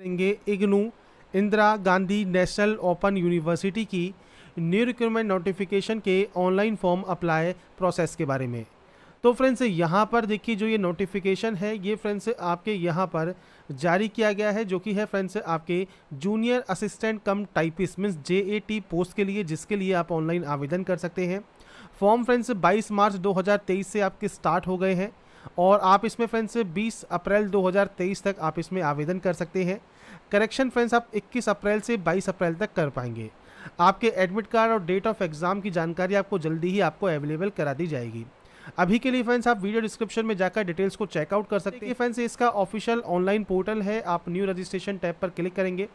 करेंगे IGNOU Indira Gandhi national open university की new recruitment notification के ऑनलाइन फॉर्म अप्लाई प्रोसेस के बारे में तो फ्रेंड्स यहाँ पर देखिए जो ये नोटिफिकेशन है ये फ्रेंड्स आपके यहाँ पर जारी किया गया है जो कि है फ्रेंड्स आपके junior assistant cum typist means J A T post के लिए जिसके लिए आप ऑनलाइन आवेदन कर सकते हैं फॉर्म फ्रेंड्स 22 मार्च 2023 से आपके स्टार्ट हो गए हैं और आप इसमें फ्रेंड्स 20 अप्रैल 2023 तक आप इसमें आवेदन कर सकते हैं करेक्शन फ्रेंड्स आप 21 अप्रैल से 22 अप्रैल तक कर पाएंगे आपके एडमिट कार्ड और डेट ऑफ एग्ज़ाम की जानकारी आपको जल्दी ही आपको अवेलेबल करा दी जाएगी अभी के लिए फ्रेंड्स आप वीडियो डिस्क्रिप्शन में जाकर डिटेल्स को चेकआउट कर सकते हैं फ्रेंड्स इसका ऑफिशियल ऑनलाइन पोर्टल है आप न्यू रजिस्ट्रेशन टैब पर क्लिक करेंगे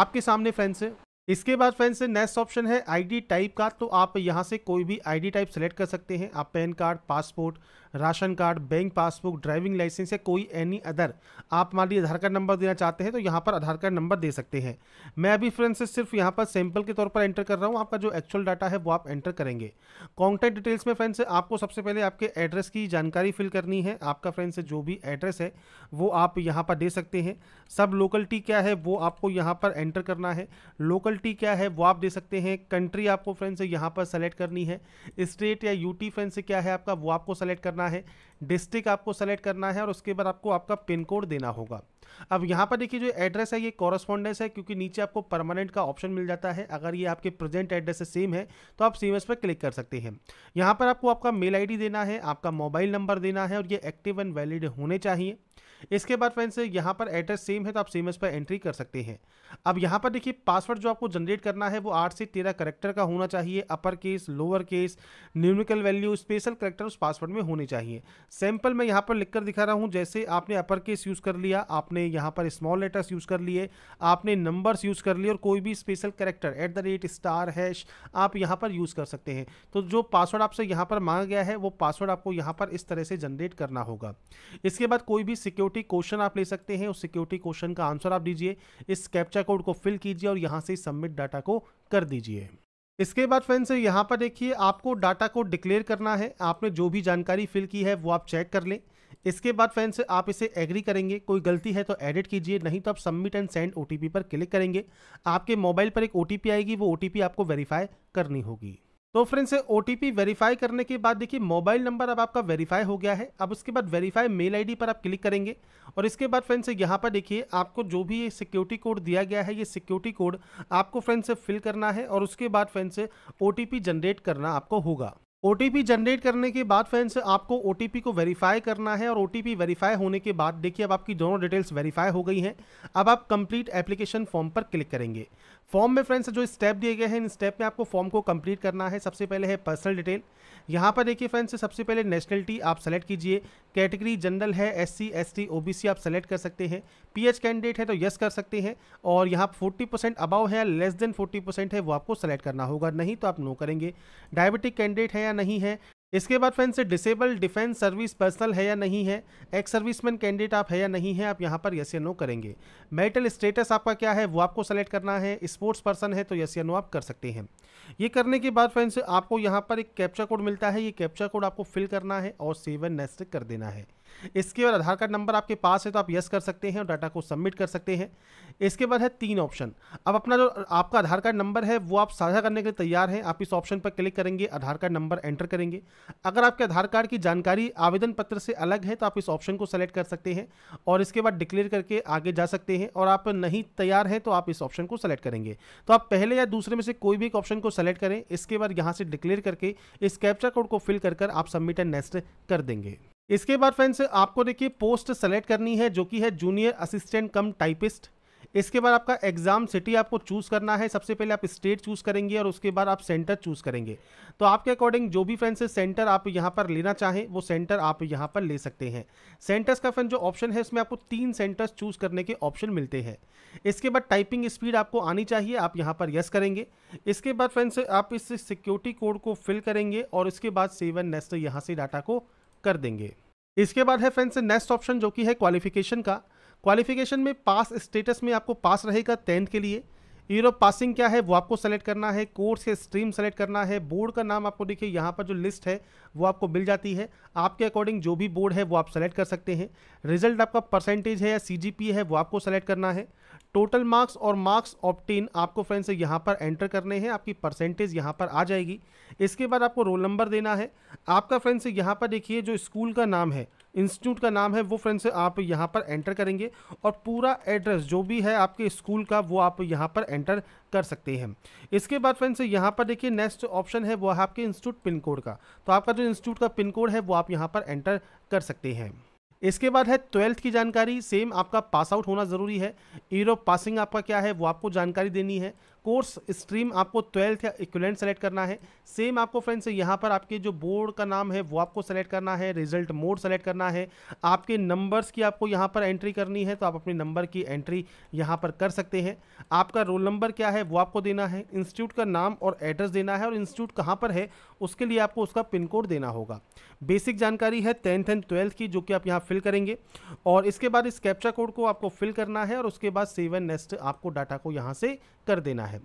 आपके सामने फ्रेंड्स इसके बाद फ्रेंड्स नेक्स्ट ऑप्शन है आईडी टाइप का तो आप यहाँ से कोई भी आईडी टाइप सेलेक्ट कर सकते हैं आप PAN card passport ration card bank passbook driving licence या कोई एनी अदर आप मान लीजिए आधार कार्ड नंबर देना चाहते हैं तो यहाँ पर आधार कार्ड नंबर दे सकते हैं मैं अभी फ्रेंड्स सिर्फ यहाँ पर सैम्पल के तौर पर एंटर कर रहा हूँ आपका जो एक्चुअल डाटा है वो आप एंटर करेंगे कॉन्टैक्ट डिटेल्स में फ्रेंड्स आपको सबसे पहले आपके एड्रेस की जानकारी फिल करनी है आपका फ्रेंड्स जो भी एड्रेस है वो आप यहाँ पर दे सकते हैं सब लोकलिटी क्या है वो आपको यहाँ पर एंटर करना है लोकलिटी क्या है वो आप दे सकते हैं कंट्री आपको फ्रेंड्स यहाँ पर सेलेक्ट करनी है स्टेट या यूटी फ्रेंड्स क्या है आपका वो आपको सेलेक्ट करना करना है डिस्ट्रिक्ट आपको सेलेक्ट करना है और उसके बाद आपको आपका पिन कोड देना होगा अब यहाँ पर देखिए जो एड्रेस है ये कॉरस्पॉन्डेंस है क्योंकि नीचे आपको परमानेंट का ऑप्शन मिल जाता है अगर ये आपके प्रेजेंट एड्रेस से सेम है तो आप सेम एस पर क्लिक कर सकते हैं यहाँ पर आपको आपका मेल आईडी देना है आपका मोबाइल नंबर देना है और ये एक्टिव एंड वैलिड होने चाहिए इसके बाद फ्रेंड्स यहाँ पर एड्रेस सेम है तो आप सेम इस पर एंट्री कर सकते हैं अब यहाँ पर देखिए पासवर्ड जो आपको जनरेट करना है वो आठ से तेरह करेक्टर का होना चाहिए upper case lower case numerical value special character उस पासवर्ड में होने चाहिए सैम्पल मैं यहाँ पर लिख कर दिखा रहा हूँ जैसे आपने अपर केस यूज़ कर लिया आपने यहाँ पर स्मॉल लेटर्स यूज़ कर लिए आपने नंबर्स यूज़ कर लिए और कोई भी special character at the rate star hash आप यहाँ पर यूज़ कर सकते हैं तो जो पासवर्ड आपसे यहाँ पर मांगा गया है वो पासवर्ड आपको यहाँ पर इस तरह से जनरेट करना होगा इसके बाद कोई भी सिक्योरिटी सिक्योरिटी क्वेश्चन आप ले सकते हैं उस सिक्योरिटी क्वेश्चन का आंसर आप दीजिए इस कैप्चा कोड को फिल कीजिए और यहाँ से सबमिट डाटा को कर दीजिए इसके बाद फ्रेंड्स यहाँ पर देखिए आपको डाटा को डिक्लेयर करना है आपने जो भी जानकारी फिल की है वो आप चेक कर लें इसके बाद फ्रेंड्स आप इसे एग्री करेंगे कोई गलती है तो एडिट कीजिए नहीं तो आप सबमिट एंड सेंड ओटीपी पर क्लिक करेंगे आपके मोबाइल पर एक ओटीपी आएगी वो ओटीपी आपको वेरीफाई करनी होगी तो फ्रेंड्स ओ टी वेरीफाई करने के बाद देखिए मोबाइल नंबर अब आपका वेरीफाई हो गया है अब उसके बाद वेरीफाई मेल आईडी पर आप क्लिक करेंगे और इसके बाद फ्रेंड्स यहाँ पर देखिए आपको जो भी ये सिक्योरिटी कोड दिया गया है ये सिक्योरिटी कोड आपको फ्रेंड्स फिल करना है और उसके बाद फ्रेंड्स ओ जनरेट करना आपको होगा ओ जनरेट करने के बाद फ्रेंड्स आपको ओ को वेरीफाई करना है और ओ वेरीफाई होने के बाद देखिए अब आपकी दोनों डिटेल्स वेरीफाई हो गई हैं अब आप कंप्लीट एप्लीकेशन फॉर्म पर क्लिक करेंगे फॉर्म में फ्रेंड्स जो स्टेप दिए गए हैं इन स्टेप में आपको फॉर्म को कंप्लीट करना है सबसे पहले है पर्सनल डिटेल यहाँ पर देखिए फ्रेंड्स सबसे पहले नेशनलिटी आप सेलेक्ट कीजिए कैटेगरी जनरल है S C S T O B C आप सेलेक्ट कर सकते हैं पी एच कैंडिडेट है तो यस कर सकते हैं और यहाँ फोर्टी परसेंट अबाव है या लेस देन फोर्टी परसेंट है वो आपको सेलेक्ट करना होगा नहीं तो आप नो करेंगे डायबिटिक कैंडिडेट है या नहीं है इसके बाद friends disable defence service personnel है या नहीं है एक्स सर्विसमैन कैंडिडेट आप है या नहीं है आप यहाँ पर यस या नो करेंगे मेटल स्टेटस आपका क्या है वो आपको सेलेक्ट करना है स्पोर्ट्स पर्सन है तो यस या नो आप कर सकते हैं ये करने के बाद फ्रेंड्स आपको यहाँ पर एक कैप्चा कोड मिलता है ये कैप्चा कोड आपको फिल करना है और सेवन नेस्ट कर देना है इसके बाद आधार कार्ड नंबर आपके पास है तो आप यस कर सकते हैं और डाटा को सबमिट कर सकते हैं इसके बाद है तीन ऑप्शन अब अपना जो आपका आधार कार्ड नंबर है वो आप साझा करने के लिए तैयार हैं आप इस ऑप्शन पर क्लिक करेंगे आधार कार्ड नंबर एंटर करेंगे अगर आपके आधार कार्ड की जानकारी आवेदन पत्र से अलग है तो आप इस ऑप्शन को सेलेक्ट कर सकते हैं और इसके बाद डिक्लेयर करके आगे जा सकते हैं और आप नहीं तैयार हैं तो आप इस ऑप्शन को सेलेक्ट करेंगे तो आप पहले या दूसरे में से कोई भी एक ऑप्शन को सेलेक्ट करें इसके बाद यहाँ से डिक्लेयर करके इस कैप्चर कोड को फिल कर, कर आप सबमिट एंड नेक्स्ट कर देंगे इसके बाद फ्रेंड्स आपको देखिए पोस्ट सेलेक्ट करनी है जो कि है जूनियर असिस्टेंट कम टाइपिस्ट इसके बाद आपका एग्जाम सिटी आपको चूज़ करना है सबसे पहले आप स्टेट चूज़ करेंगे और उसके बाद आप सेंटर चूज़ करेंगे तो आपके अकॉर्डिंग जो भी फ्रेंड्स सेंटर आप यहाँ पर लेना चाहें वो सेंटर आप यहाँ पर ले सकते हैं सेंटर्स का फ्रेंड जो ऑप्शन है उसमें आपको तीन सेंटर्स चूज़ करने के ऑप्शन मिलते हैं इसके बाद टाइपिंग स्पीड आपको आनी चाहिए आप यहाँ पर यस करेंगे इसके बाद फ्रेंड्स आप इस सिक्योरिटी कोड को फिल करेंगे और इसके बाद सेवन नेस्ट यहाँ से डाटा को कर देंगे इसके बाद है फ्रेंड्स नेक्स्ट ऑप्शन जो कि है क्वालिफिकेशन का क्वालिफिकेशन में पास स्टेटस में आपको पास रहेगा टेंथ के लिए ईयर ऑफ पासिंग क्या है वो आपको सेलेक्ट करना है कोर्स या स्ट्रीम सेलेक्ट करना है बोर्ड का नाम आपको देखिए यहाँ पर जो लिस्ट है वो आपको मिल जाती है आपके अकॉर्डिंग जो भी बोर्ड है वो आप सेलेक्ट कर सकते हैं रिजल्ट आपका परसेंटेज है या सी है वो आपको सेलेक्ट करना है टोटल मार्क्स और मार्क्स ऑप्टीन आपको फ्रेंड्स यहाँ पर एंटर करने हैं आपकी परसेंटेज यहाँ पर आ जाएगी इसके बाद आपको रोल नंबर देना है आपका फ्रेंड्स यहाँ पर देखिए जो स्कूल का नाम है इंस्टीट्यूट का नाम है वो फ्रेंड्स आप यहाँ पर एंटर करेंगे और पूरा एड्रेस जो भी है आपके स्कूल का वो आप यहाँ पर एंटर कर सकते हैं इसके बाद फ्रेंड्स यहाँ पर देखिए नेक्स्ट ऑप्शन है वो है आपके इंस्टीट्यूट पिन कोड का तो आपका जो इंस्टीट्यूट का पिन कोड है वो आप यहाँ पर एंटर कर सकते हैं इसके बाद है ट्वेल्थ की जानकारी सेम आपका पास आउट होना ज़रूरी है ईयर ऑफ पासिंग आपका क्या है वो आपको जानकारी देनी है कोर्स स्ट्रीम आपको ट्वेल्थ या इक्वलेंट सेलेक्ट करना है सेम आपको फ्रेंड्स यहाँ पर आपके जो बोर्ड का नाम है वो आपको सेलेक्ट करना है रिजल्ट मोड सेलेक्ट करना है आपके नंबर्स की आपको यहाँ पर एंट्री करनी है तो आप अपने नंबर की एंट्री यहाँ पर कर सकते हैं आपका रोल नंबर क्या है वो आपको देना है इंस्टीट्यूट का नाम और एड्रेस देना है और इंस्टीट्यूट कहाँ पर है उसके लिए आपको उसका पिन कोड देना होगा बेसिक जानकारी है टेंथ एंड ट्वेल्थ की जो कि आप यहाँ फिल करेंगे और इसके बाद इस कैप्चा कोड को आपको फिल करना है और उसके बाद सेवन नेस्ट आपको डाटा को यहाँ से कर देना है है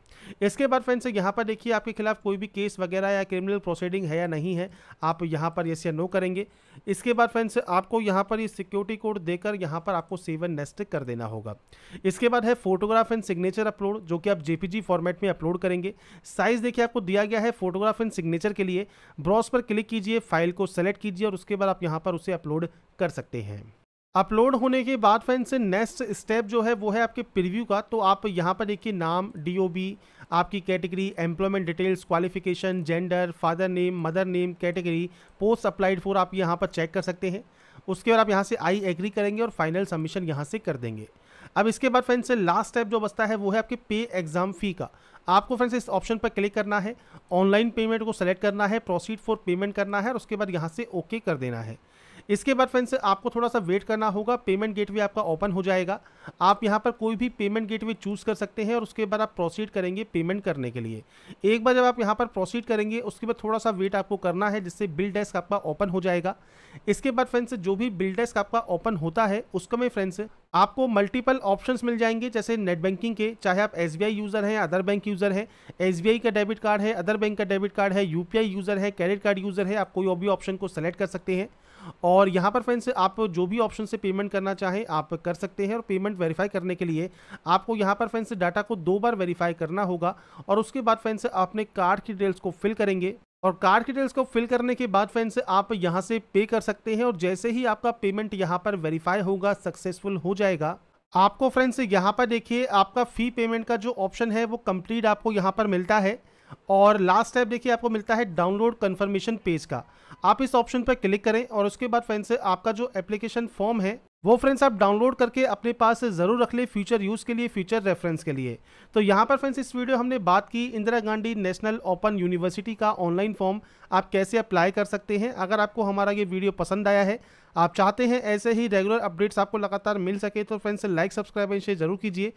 इसके बाद फ्रेंड्स यहाँ पर देखिए आपके खिलाफ कोई भी केस वगैरह या क्रिमिनल प्रोसीडिंग है या नहीं है आप यहाँ पर यस या नो करेंगे इसके बाद फ्रेंड्स आपको यहाँ पर ये सिक्योरिटी कोड देकर यहाँ पर आपको सेवन नेस्ट कर देना होगा इसके बाद है फोटोग्राफ एंड सिग्नेचर अपलोड जो कि आप जेपीजी फॉर्मेट में अपलोड करेंगे साइज़ देखिए आपको दिया गया है फोटोग्राफ एंड सिग्नेचर के लिए ब्रॉस पर क्लिक कीजिए फाइल को सेलेक्ट कीजिए और उसके बाद आप यहाँ पर उसे अपलोड कर सकते हैं अपलोड होने के बाद फ्रेंड्स नेक्स्ट स्टेप जो है वो है आपके प्रीव्यू का तो आप यहाँ पर देखिए नाम डी आपकी category employment details qualification gender father name mother name category post applied for आप यहाँ पर चेक कर सकते हैं उसके बाद आप यहाँ से आई एग्री करेंगे और फाइनल सबमिशन यहाँ से कर देंगे अब इसके बाद फ्रेंड्स लास्ट स्टेप जो बचता है वो है आपके पे एग्ज़ाम फ़ी का आपको फ्रेंड्स इस ऑप्शन पर क्लिक करना है ऑनलाइन पेमेंट को सेलेक्ट करना है प्रोसीड फॉर पेमेंट करना है और उसके बाद यहाँ से ओके कर देना है इसके बाद फ्रेंड्स आपको थोड़ा सा वेट करना होगा पेमेंट गेटवे आपका ओपन हो जाएगा आप यहाँ पर कोई भी पेमेंट गेटवे चूज़ कर सकते हैं और उसके बाद आप प्रोसीड करेंगे पेमेंट करने के लिए एक बार जब आप यहाँ पर प्रोसीड करेंगे उसके बाद थोड़ा सा वेट आपको करना है जिससे बिल डेस्क आपका ओपन हो जाएगा इसके बाद फ्रेंड्स जो भी बिल डेस्क आपका ओपन होता है उसका में फ्रेंड्स आपको मल्टीपल ऑप्शंस मिल जाएंगे जैसे नेट बैंकिंग के चाहे आप एस यूज़र हैं अदर बैंक यूज़र है एस का डेबिट कार्ड है अदर बैंक का डेबिट कार्ड है यू यूज़र है क्रेडिट कार्ड यूज़र है आप कोई और भी ऑप्शन को सेलेक्ट कर सकते हैं और यहाँ पर फ्रेंड्स आप जो भी ऑप्शन से पेमेंट करना चाहें आप कर सकते हैं और पेमेंट वेरीफाई करने के लिए आपको यहाँ पर फ्रेंड्स डाटा को दो बार वेरीफाई करना होगा और उसके बाद फ्रेंड्स आपने कार्ड की डिटेल्स को फिल करेंगे और कार्ड की डिटेल्स को फिल करने के बाद फ्रेंड्स आप यहाँ से पे कर सकते हैं और जैसे ही आपका पेमेंट यहाँ पर वेरीफाई होगा सक्सेसफुल हो जाएगा आपको फ्रेंड्स यहाँ पर देखिए आपका फ़ी पेमेंट का जो ऑप्शन है वो कंप्लीट आपको यहाँ पर मिलता है और लास्ट स्टेप देखिए आपको मिलता है डाउनलोड कंफर्मेशन पेज का आप इस ऑप्शन पर क्लिक करें और उसके बाद फ्रेंड्स आपका जो एप्लीकेशन फॉर्म है वो फ्रेंड्स आप डाउनलोड करके अपने पास ज़रूर रख ले फ्यूचर यूज़ के लिए फ्यूचर रेफरेंस के लिए तो यहाँ पर फ्रेंड्स इस वीडियो हमने बात की Indira Gandhi national open university का ऑनलाइन फॉर्म आप कैसे अप्लाई कर सकते हैं अगर आपको हमारा ये वीडियो पसंद आया है आप चाहते हैं ऐसे ही रेगुलर अपडेट्स आपको लगातार मिल सके तो friends like subscribe and share जरूर कीजिए